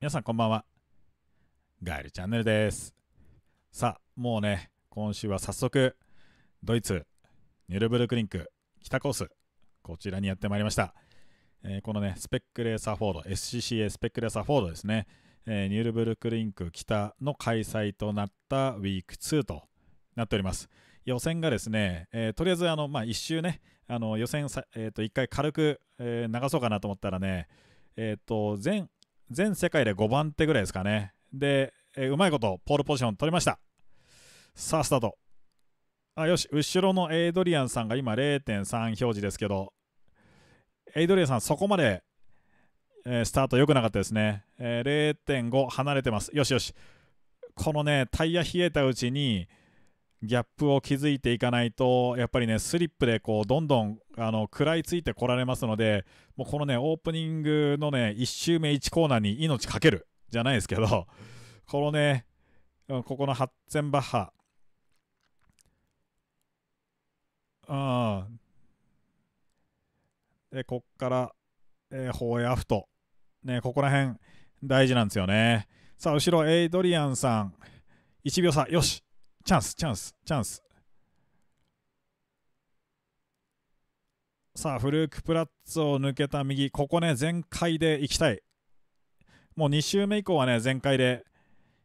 皆さんこんばんは。ガエルチャンネルです。さあ、もうね、今週は早速、ドイツ、ニュルブルクリンク、北コース、こちらにやってまいりました。えー、このね、スペックレーサーフォード、SCCA スペックレーサーフォードですね、えー、ニュルブルクリンク北の開催となったウィーク2となっております。予選がですね、えー、とりあえずあの、まあ、1周ね、あの予選さ、えー、と1回軽く、えー、流そうかなと思ったらね、えっ、と、全全世界で5番手ぐらいですかね。で、えー、うまいことポールポジション取りました。さあ、スタート。あ、よし、後ろのエイドリアンさんが今0.3表示ですけど、エイドリアンさん、そこまで、えー、スタート良くなかったですね。えー、0.5離れてます。よしよし。このね、タイヤ冷えたうちに、ギャップを築いていかないと、やっぱりね、スリップでこう、どんどんあの食らいついてこられますのでもうこのねオープニングのね1周目1コーナーに命かけるじゃないですけどこのねここのハッツェンバッハうんでこっから、えー、ホーエアフト、ね、ここら辺大事なんですよねさあ後ろエイドリアンさん1秒差よしチャンスチャンスチャンスさあ、フルーク・プラッツを抜けた右、ここね、全開で行きたい。もう2周目以降はね、全開で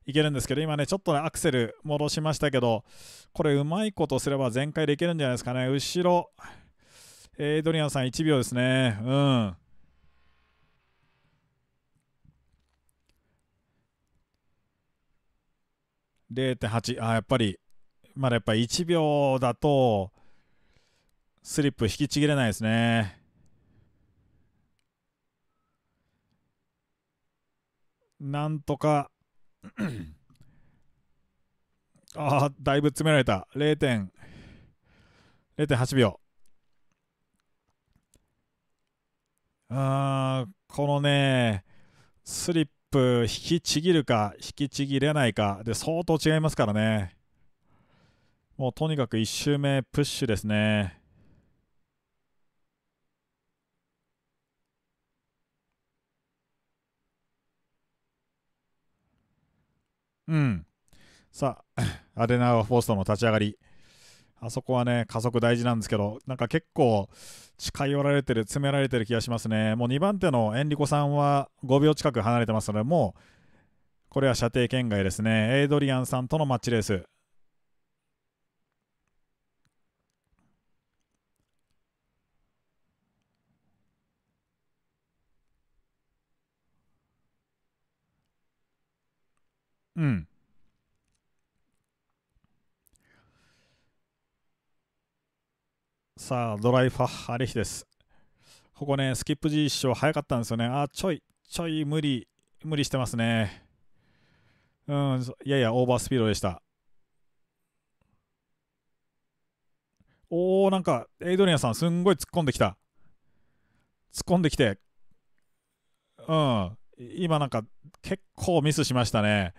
いけるんですけど、今ね、ちょっとね、アクセル戻しましたけど、これ、うまいことすれば全開でいけるんじゃないですかね。後ろ、エイドリアンさん1秒ですね。うん。0.8あやっぱりまだやっぱ1秒だとスリップ引きちぎれないですね。なんとか ああ、だいぶ詰められた。0.8 0秒。あこのね、スリップ、引きちぎるか、引きちぎれないか、で、相当違いますからね。もうとにかく1周目、プッシュですね。うん。さあ、アデナーフォーストの立ち上がり。あそこはね、加速大事なんですけど、なんか結構近寄られてる、詰められてる気がしますね。もう2番手のエンリコさんは5秒近く離れてますので、もうこれは射程圏外ですね。エイドリアンさんとのマッチレース。うん。さあ、ドライファッハレヒです。ここね、スキップ G 一生早かったんですよね。あ、ちょい、ちょい無理、無理してますね。うん、いやいや、オーバースピードでした。おー、なんか、エイドリアンさん、すんごい突っ込んできた。突っ込んできて、うん、今なんか、結構ミスしましたね。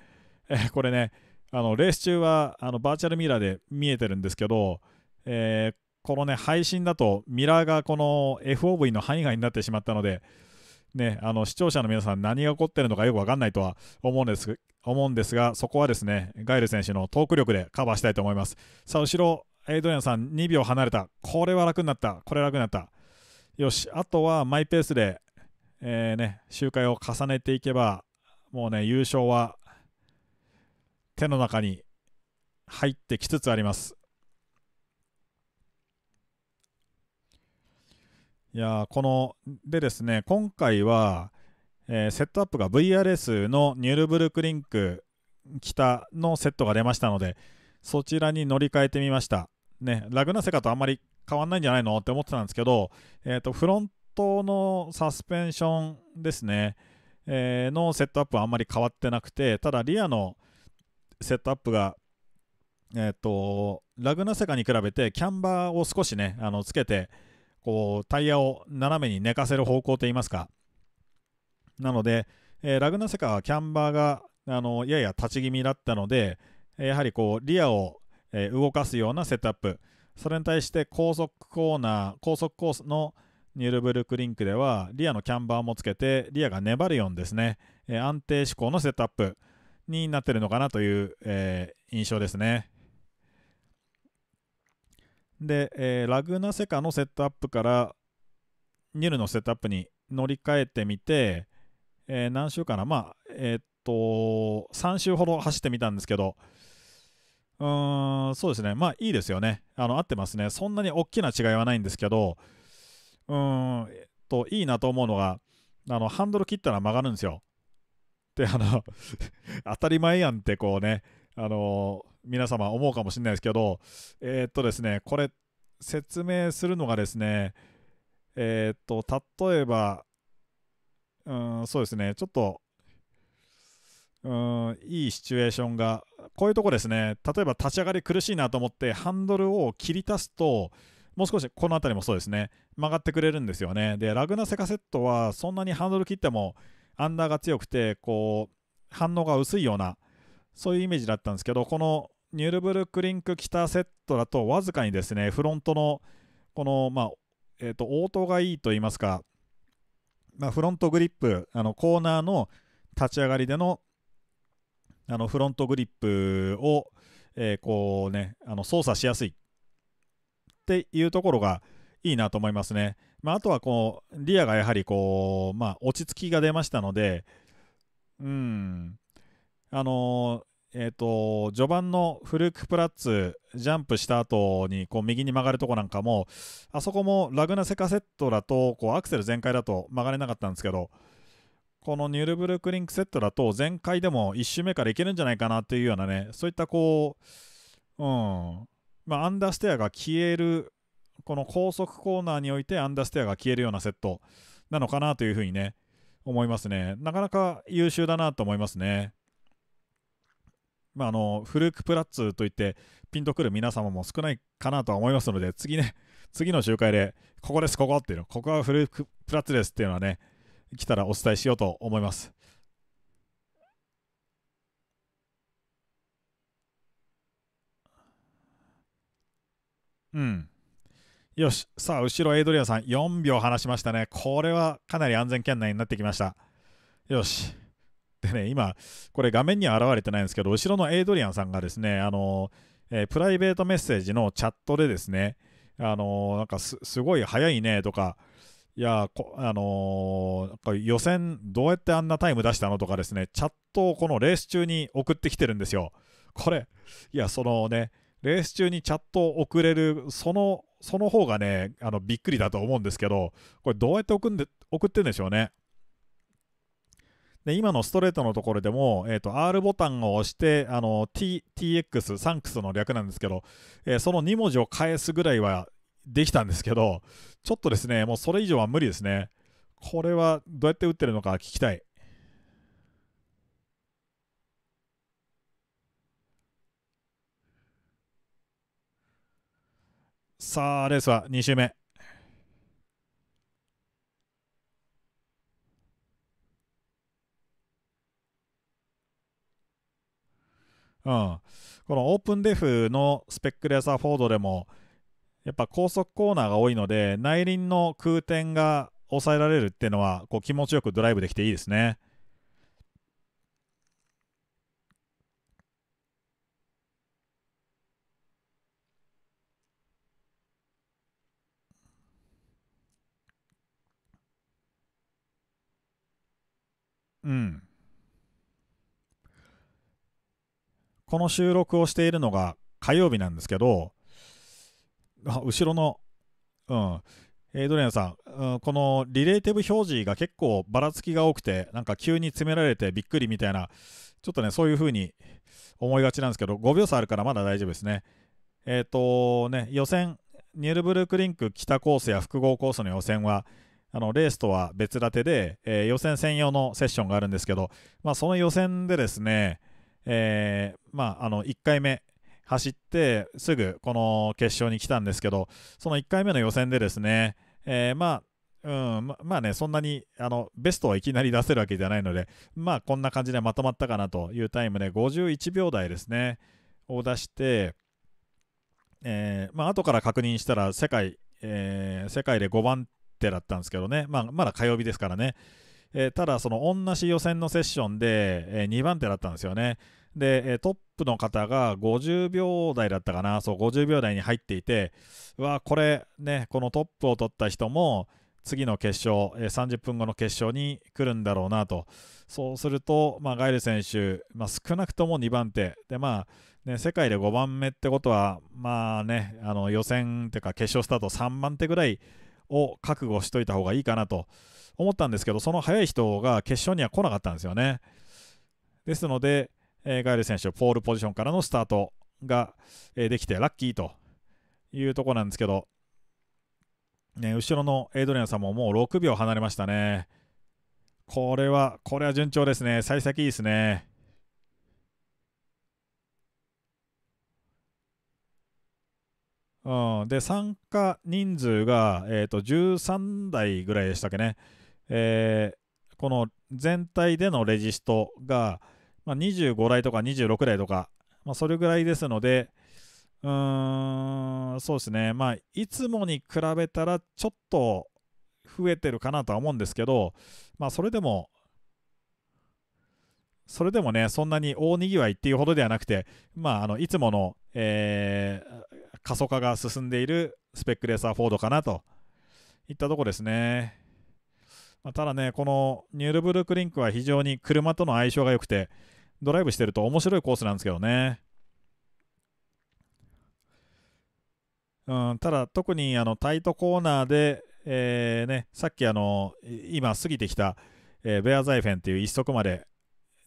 えー、これね、あのレース中はあのバーチャルミラーで見えてるんですけど、えー、このね、配信だとミラーがこの FOV の範囲外になってしまったので、ね、あの視聴者の皆さん何が起こってるのかよく分かんないとは思うんです思うんですが、そこはですね、ガイル選手のトーク力でカバーしたいと思います。さあ、後ろ、エイドリアンさん2秒離れた。これは楽になった。これ楽になった。よし、あとはマイペースで、えーね、周回を重ねていけば、もうね、優勝は手の中に入ってきつつありますいやこのでですね今回は、えー、セットアップが VRS のニュルブルクリンク北のセットが出ましたのでそちらに乗り換えてみましたねラグナセカとあんまり変わんないんじゃないのって思ってたんですけど、えーと、とフロントのサスペンションですね、えー、のセットアップはあんまり変わってなくてただリアの、セットアップが、えーと、ラグナセカに比べてキャンバーを少しねあのつけてこうタイヤを斜めに寝かせる方向といいますかなので、えー、ラグナセカはキャンバーがあのやや立ち気味だったのでやはりこうリアを、えー、動かすようなセットアップそれに対して高速コーナー高速コースのニュルブルクリンクではリアのキャンバーもつけてリアが粘るようにですね、えー、安定志向のセットアップになってるのかなという、えー、印象ですね。で、えー、ラグナセカのセットアップからニルのセットアップに乗り換えてみて、えー、何週かな、まあ、えー、っと、3週ほど走ってみたんですけど、うーん、そうですね、まあいいですよね。あの合ってますね。そんなに大きな違いはないんですけど、うーん、えっと、いいなと思うのが、あのハンドル切ったら曲がるんですよ。で、あの 当たり前やんってこうねあの皆様思うかもしれないですけどえー、っとですねこれ説明するのがですねえー、っと例えばうんそうですねちょっとうんいいシチュエーションがこういうとこですね例えば立ち上がり苦しいなと思ってハンドルを切り足すともう少しこの辺りもそうですね曲がってくれるんですよねでラグナセカセットはそんなにハンドル切ってもアンダーが強くて、こう、反応が薄いような、そういうイメージだったんですけど、このニュルブルクリンク北セットだと、わずかにですね、フロントの、この、まあ、えっ、ー、と、応答がいいと言いますか、まあ、フロントグリップ、あの、コーナーの立ち上がりでの、あの、フロントグリップを、えー、こうね、あの、操作しやすいっていうところがいいなと思いますね。まあ、あとはこう、リアがやはりこう、まあ、落ち着きが出ましたので、うん、あのえーと、序盤のフルーク・プラッツジャンプした後にこに右に曲がるとこなんかもあそこもラグナセカセットだとこうアクセル全開だと曲がれなかったんですけどこのニュルブルクリンクセットだと全開でも1周目からいけるんじゃないかなっていうようなねそういったこう、うんまあ、アンダーステアが消えるこの高速コーナーにおいてアンダーステアが消えるようなセットなのかなというふうにね、思いますね。なかなか優秀だなと思いますね。まあ、あの、フルークプラッツといって、ピンとくる皆様も少ないかなとは思いますので、次ね、次の集会で、ここです、ここっていうの、ここはフルークプラッツですっていうのはね、来たらお伝えしようと思います。うん。よし、さあ、後ろエイドリアさん、4秒離しましたね。これはかなり安全圏内になってきました。よし。でね、今、これ画面には現れてないんですけど、後ろのエイドリアンさんがですね、あの、えー、プライベートメッセージのチャットでですね、あのなんかすごい早いねとか、いやあのー、予選どうやってあんなタイム出したのとかですね、チャットをこのレース中に送ってきてるんですよ。これ、いや、そのね、レース中にチャットを送れる、そのその方がね、あのびっくりだと思うんですけど、これどうやって送んで送ってんでしょうね。で今のストレートのところでも、えーと、と R ボタンを押して、あの T、TX、サンクスの略なんですけど、えー、その2文字を返すぐらいはできたんですけど、ちょっとですね、もうそれ以上は無理ですね。これはどうやって打ってるのか聞きたい。さあ、レースは2周目。うん、このオープンデフのスペックレーサーフォードでもやっぱ高速コーナーが多いので内輪の空転が抑えられるっていうのはこう気持ちよくドライブできていいですね。この収録をしているのが火曜日なんですけど、あ後ろの、うん、エイドリアンさん、うん、このリレーティブ表示が結構ばらつきが多くて、なんか急に詰められてびっくりみたいな、ちょっとね、そういう風に思いがちなんですけど、5秒差あるからまだ大丈夫ですね。えっ、ー、とね、予選、ニュルブルクリンク北コースや複合コースの予選は、あのレースとは別立てで、えー、予選専用のセッションがあるんですけど、まあ、その予選でですね、えー、まあ、あの1回目走ってすぐこの決勝に来たんですけどその1回目の予選でですね、えー、まあうんま、まあね、そんなにあのベストはいきなり出せるわけじゃないので、まあ、こんな感じでまとまったかなというタイムで51秒台ですね、を出して、えーまあ後から確認したら世界、えー、世界で5番手だったんですけどね、まあ、まだ火曜日ですからね、えー、ただ、その同じ予選のセッションで、えー、2番手だったんですよね。で、えー、トップの方が50秒台だったかな、そう、50秒台に入っていて、わあ、これ、ね、このトップを取った人も、次の決勝、えー、30分後の決勝に来るんだろうなと、そうすると、まあ、ガイル選手、まあ、少なくとも2番手、で、まあ、ね、世界で5番目ってことは、まあね、あの予選というか決勝スタート3番手ぐらいを覚悟しといた方がいいかなと思ったんですけど、その速い人が決勝には来なかったんですよね。ですので、えー、ガイル選手、ポールポジションからのスタートが、えー、できてラッキーというところなんですけど、ね、後ろのエイドリアンさんももう6秒離れましたね。これは、これは順調ですね。幸先いいですね。うん、で参加人数が、えーと、と13台ぐらいでしたっけね。えー、この全体でのレジストが、まあ、25台とか26台とか、まあ、それぐらいですので、うーん、そうですね、まあ、いつもに比べたらちょっと増えてるかなとは思うんですけど、まあ、それでも、それでもね、そんなに大にぎわいっていうほどではなくて、まあ、あのいつもの、えー、過疎化が進んでいるスペックレーサーフォードかなといったとこですね。まあ、ただね、このニュールブルクリンクは非常に車との相性が良くて、ドライブしてると面白いコースなんですけどね。うん、ただ、特にあのタイトコーナーで、えーね、さっきあの今過ぎてきた、えー、ベアザイフェンっていう1足まで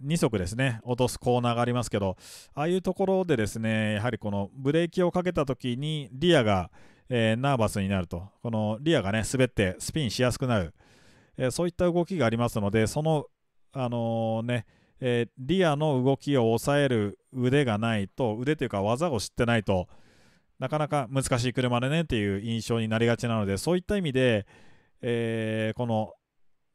2足ですね、落とすコーナーがありますけど、ああいうところでですね、やはりこのブレーキをかけたときにリアが、えー、ナーバスになると、このリアがね、滑ってスピンしやすくなる。えー、そういった動きがありますので、その、あのー、ね、えー、リアの動きを抑える腕がないと、腕というか技を知ってないと、なかなか難しい車でねっていう印象になりがちなので、そういった意味で、えー、この、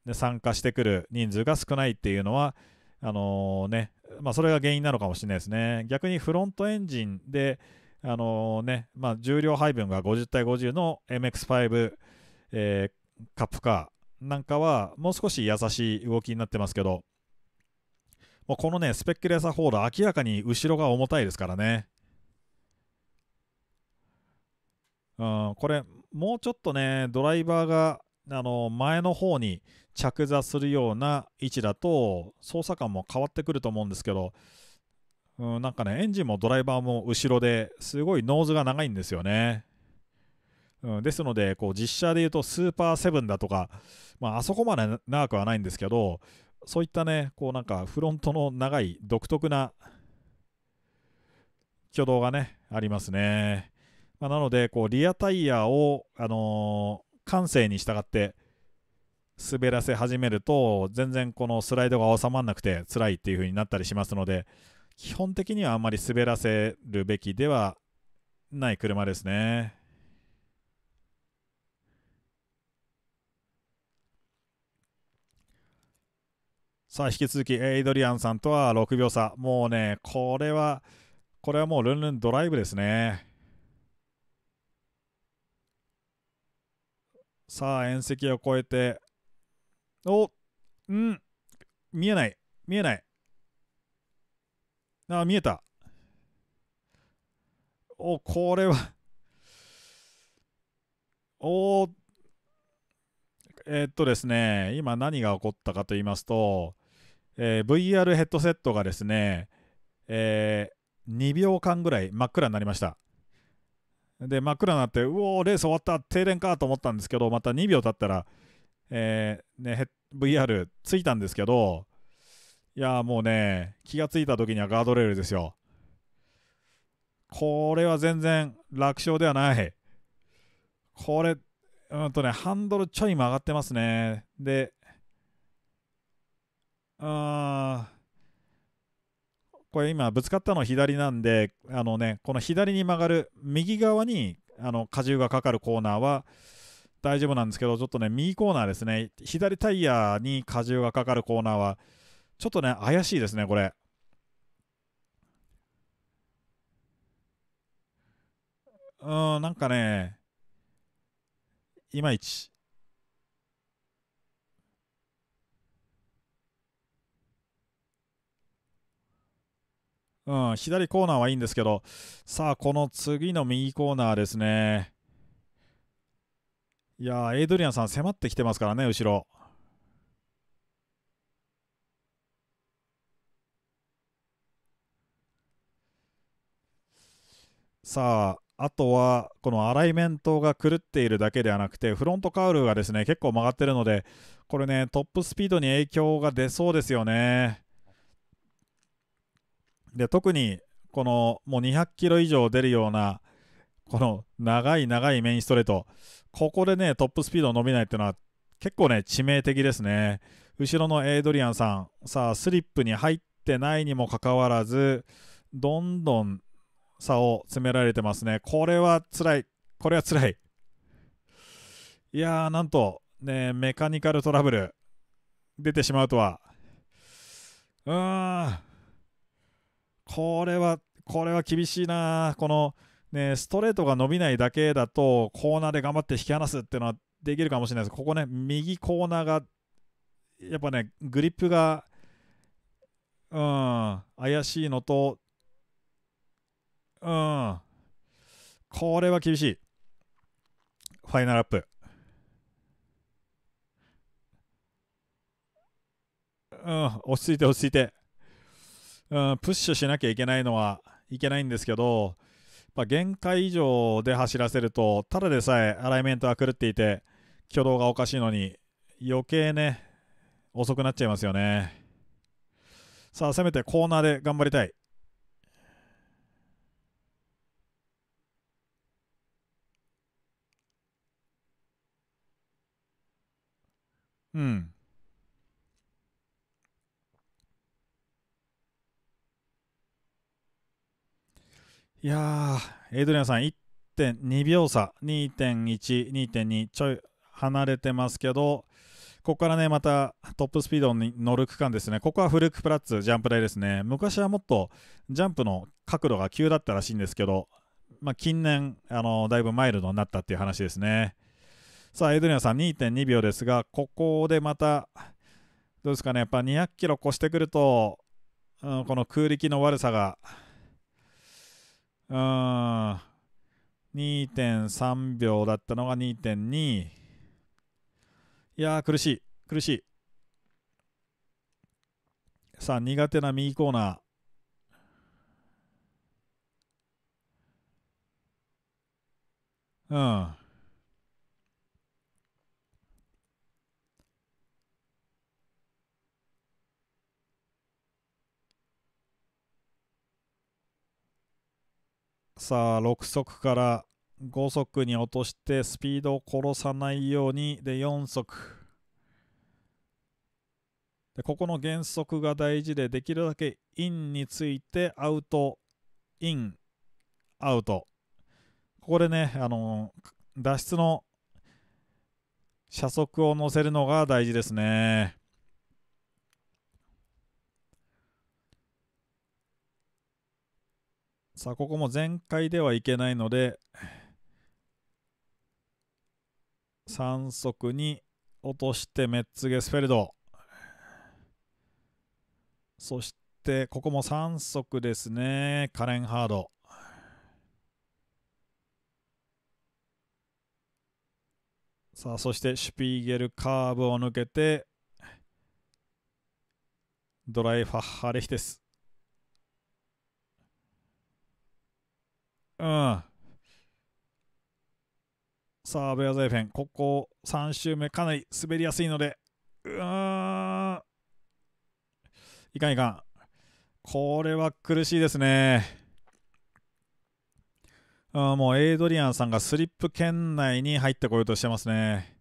ね、参加してくる人数が少ないっていうのは、あのー、ね、まあ、それが原因なのかもしれないですね。逆にフロントエンジンで、あのー、ね、まあ、重量配分が50対50の MX5、えー、カップカなんかはもう少し優しい動きになってますけど、もうこのね、スペックレーサーホール、明らかに後ろが重たいですからね。うん、これ、もうちょっとね、ドライバーがあの前の方に着座するような位置だと、操作感も変わってくると思うんですけど、うん、なんかね、エンジンもドライバーも後ろですごいノーズが長いんですよね。うん、ですのでこう実写でいうとスーパーセブンだとか、まあ、あそこまで長くはないんですけどそういったねこうなんかフロントの長い独特な挙動がねありますね、まあ、なのでこうリアタイヤを、あのー、感性に従って滑らせ始めると全然このスライドが収まらなくて辛いっていう風になったりしますので基本的にはあんまり滑らせるべきではない車ですね。さあ、引き続き、エイドリアンさんとは6秒差。もうね、これは、これはもうルンルンドライブですね。さあ、縁石を越えて、おうん、見えない、見えない。あ、あ、見えた。お、これはお、えー、っとですね、今何が起こったかと言いますと、えー、VR ヘッドセットがですね、えー、2秒間ぐらい真っ暗になりました。で、真っ暗になって、うおー、レース終わった、停電かと思ったんですけど、また2秒経ったら、えー、ね、VR ついたんですけど、いやもうね、気がついた時にはガードレールですよ。これは全然楽勝ではない。これ、うんとね、ハンドルちょい曲がってますね。で、あこれ今ぶつかったの左なんであのねこの左に曲がる右側にあの荷重がかかるコーナーは大丈夫なんですけどちょっとね右コーナーですね左タイヤに荷重がかかるコーナーはちょっとね怪しいですねこれうんなんかねいまいちうん、左コーナーはいいんですけど、さあ、この次の右コーナーですね。いやエイドリアンさん迫ってきてますからね、後ろ。さあ、あとはこのアライメントが狂っているだけではなくて、フロントカウルがですね結構曲がってるので、これね、トップスピードに影響が出そうですよね。で特にこのもう200キロ以上出るようなこの長い長いメインストレートここでねトップスピードを伸びないっていうのは結構ね致命的ですね後ろのエイドリアンさんさあスリップに入ってないにもかかわらずどんどん差を詰められてますねこれはつらいこれはつらいいやーなんとねメカニカルトラブル出てしまうとはうーんこれは、これは厳しいな。この、ね、ストレートが伸びないだけだと、コーナーで頑張って引き離すっていうのはできるかもしれないです。ここね、右コーナーが、やっぱね、グリップが、うん、怪しいのと、うん、これは厳しい。ファイナルアップ。うん、落ち着いて落ち着いて。ん、プッシュしなきゃいけないのはいけないんですけど、まあ、限界以上で走らせると、ただでさえアライメントが狂っていて、挙動がおかしいのに、余計ね、遅くなっちゃいますよね。さあ、せめてコーナーで頑張りたい。うん。いやー、エイドリアンさん、1.2秒差、2.1、2.2、ちょい離れてますけど、ここからね、またトップスピードに乗る区間ですね。ここはフルークプラッツ、ジャンプ台ですね。昔はもっとジャンプの角度が急だったらしいんですけど、まあ、近年、あのだいぶマイルドになったっていう話ですね。さあ、エイドリアンさん2.2秒ですが、ここでまた、どうですかね、やっぱ200キロ越してくると、うん、この空力の悪さがうん、2.3秒だったのが2.2。いやー、苦しい、苦しい。さあ、苦手な右コーナー。うん。さあ6速から5速に落としてスピードを殺さないようにで4速でここの減速が大事でできるだけインについてアウトインアウトここでねあの脱出の車速を乗せるのが大事ですね。さあ、ここも全開ではいけないので、3速に落としてメッツ・ゲスフェルド。そして、ここも3速ですね。カレン・ハード。さあ、そしてシュピーゲルカーブを抜けて、ドライファッハレヒテス。うんさあ、ベアゼーフェン、ここ3周目かなり滑りやすいので、うーん、いかんいかん。これは苦しいですね。あもうエイドリアンさんがスリップ圏内に入ってこようとしてますね。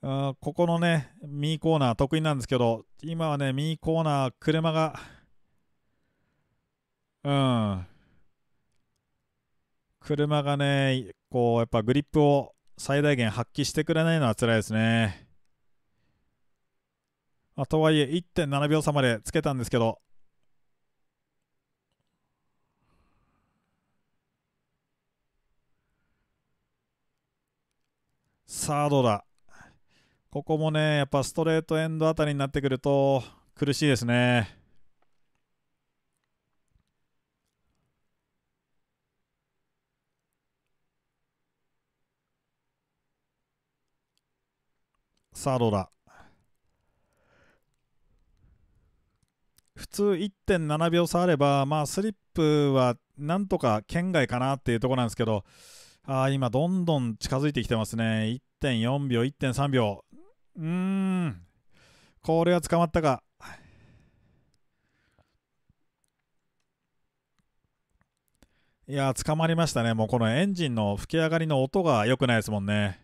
あここのね、右コーナー得意なんですけど、今はね、右コーナー、車がうん。車がね、こう、やっぱグリップを最大限発揮してくれないのは辛いですね。あ、とはいえ、1.7秒差までつけたんですけど、さあ、どうだ。ここもね、やっぱストレートエンドあたりになってくると苦しいですね。さあどうだ普通1.7秒差あれば、まあ、スリップはなんとか圏外かなっていうところなんですけど、あ今、どんどん近づいてきてますね。1.4秒、1.3秒。うーん、これは捕まったか。いや、捕まりましたね。もうこのエンジンの吹き上がりの音が良くないですもんね。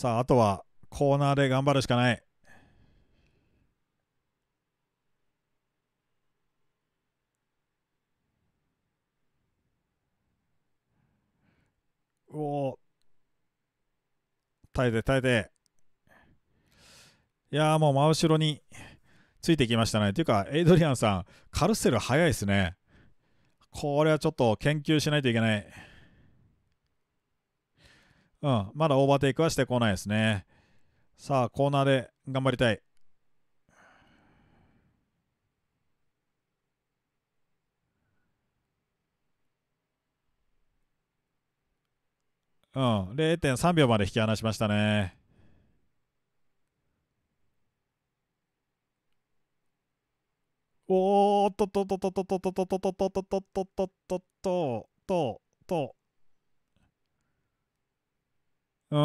さあ、あとはコーナーで頑張るしかない。おお。耐えて耐えて。いやーもう真後ろについてきましたね。というか、エイドリアンさん、カルセル早いですね。これはちょっと研究しないといけない。うん、まだオーバーテイクはしてこないですね。さあ、コーナーで頑張りたい。うん、0.3秒まで引き離しましたね。おーっとっとっとっとっとっとっとっとっとっとっとっとっとっとっと。うん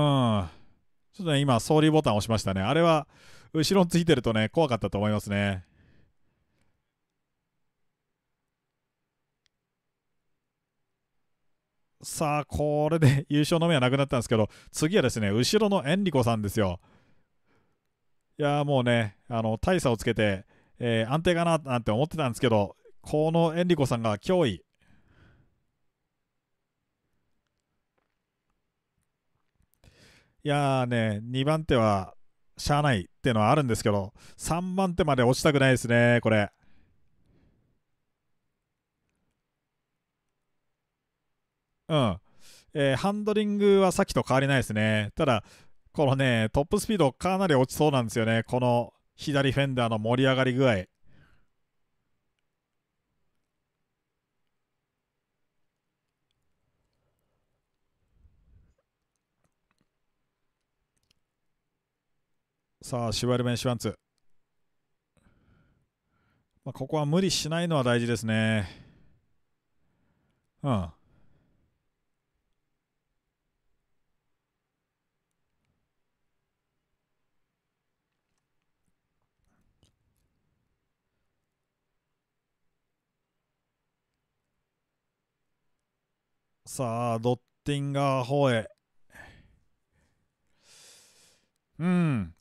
ちょっとね、今、総理ボタン押しましたね。あれは、後ろについてるとね、怖かったと思いますね。さあ、これで 優勝の目はなくなったんですけど、次はですね、後ろのエンリコさんですよ。いやもうね、あの、大差をつけて、えー、安定かななんて思ってたんですけど、このエンリコさんが脅威。いやーね、2番手はしゃあないっていうのはあるんですけど、3番手まで落ちたくないですね、これ。うん。えー、ハンドリングはさっきと変わりないですね。ただ、このね、トップスピードかなり落ちそうなんですよね。この左フェンダーの盛り上がり具合。さあ、シュワルメン・シュワンツ。まあ、ここは無理しないのは大事ですね。うん。さあ、ドッティンガー方へ。うん。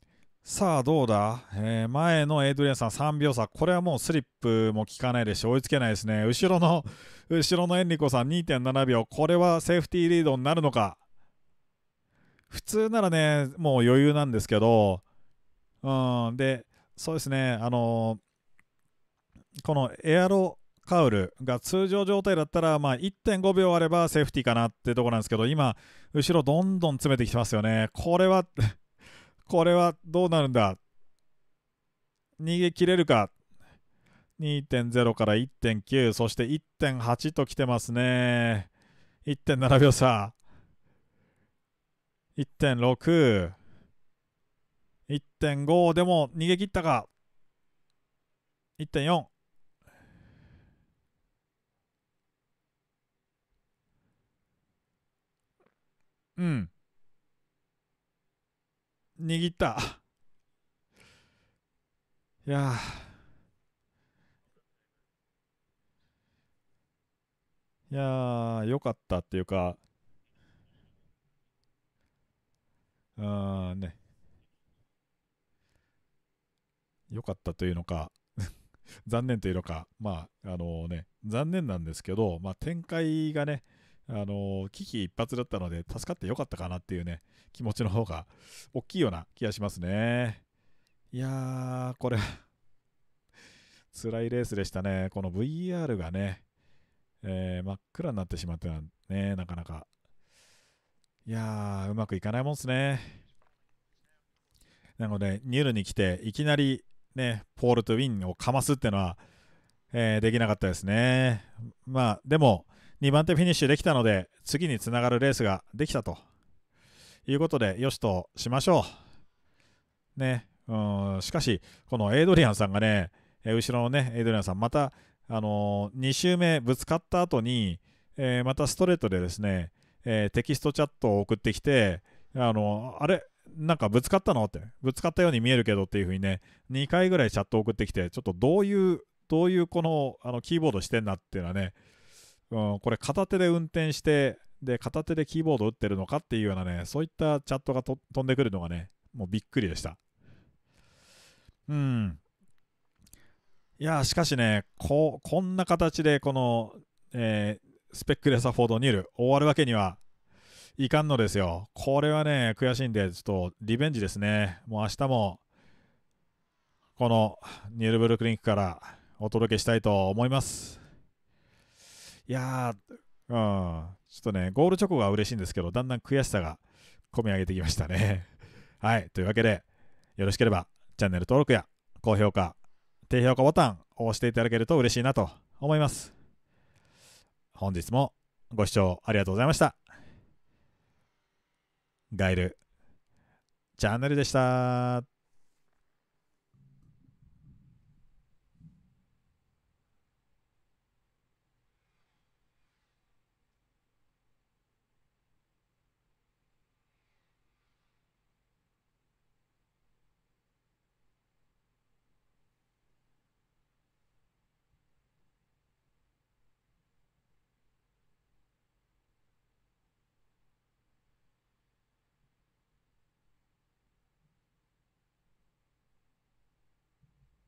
さあ、どうだ、えー、前のエイドリアンさん3秒差。これはもうスリップも効かないですし、追いつけないですね。後ろの、後ろのエンリコさん2.7秒。これはセーフティーリードになるのか。普通ならね、もう余裕なんですけど、うん、で、そうですね、あのー、このエアロカウルが通常状態だったら、まあ、1.5秒あればセーフティーかなってとこなんですけど、今、後ろどんどん詰めてきてますよね。これはこれはどうなるんだ逃げ切れるか2.0から1.9そして1.8ときてますね1.7秒差1.61.5でも逃げ切ったか1.4うん握った。いやいやよかったっていうか、うんね、よかったというのか 残念というのか、まあ、あのね、残念なんですけど、まあ、展開がね、あの、危機一髪だったので、助かってよかったかなっていうね、気持ちの方が大きいような気がしますね。いやー、これ辛いレースでしたね。この VR がね、えー、真っ暗になってしまってはね、なかなか。いやー、うまくいかないもんですね。なので、ニュルに来て、いきなりね、ポールとウィンをかますっていうのは、えー、できなかったですね。まあ、でも、2番手フィニッシュできたので、次につながるレースができたということで、よしとしましょう。ね、うんしかし、このエイドリアンさんがね、後ろのね、エイドリアンさん、また、あのー、2周目ぶつかった後に、えー、またストレートでですね、えー、テキストチャットを送ってきて、あのー、あれなんかぶつかったのって、ぶつかったように見えるけどっていうふうにね、2回ぐらいチャットを送ってきて、ちょっとどういう、どういうこのあのキーボードしてんなっていうのはね、うん、これ片手で運転して、で、片手でキーボード打ってるのかっていうようなね、そういったチャットが飛んでくるのがね、もうびっくりでした。うん。いや、しかしね、こ、こんな形で、この、えー、スペックレサフォード・ニール、終わるわけにはいかんのですよ。これはね、悔しいんで、ちょっとリベンジですね。もう明日も、このニュールブルクリンクからお届けしたいと思います。いやー、うん、ちょっとね、ゴール直後は嬉しいんですけど、だんだん悔しさが込み上げてきましたね。はい、というわけで、よろしければチャンネル登録や高評価、低評価ボタンを押していただけると嬉しいなと思います。本日もご視聴ありがとうございました。ガイル、チャンネルでした。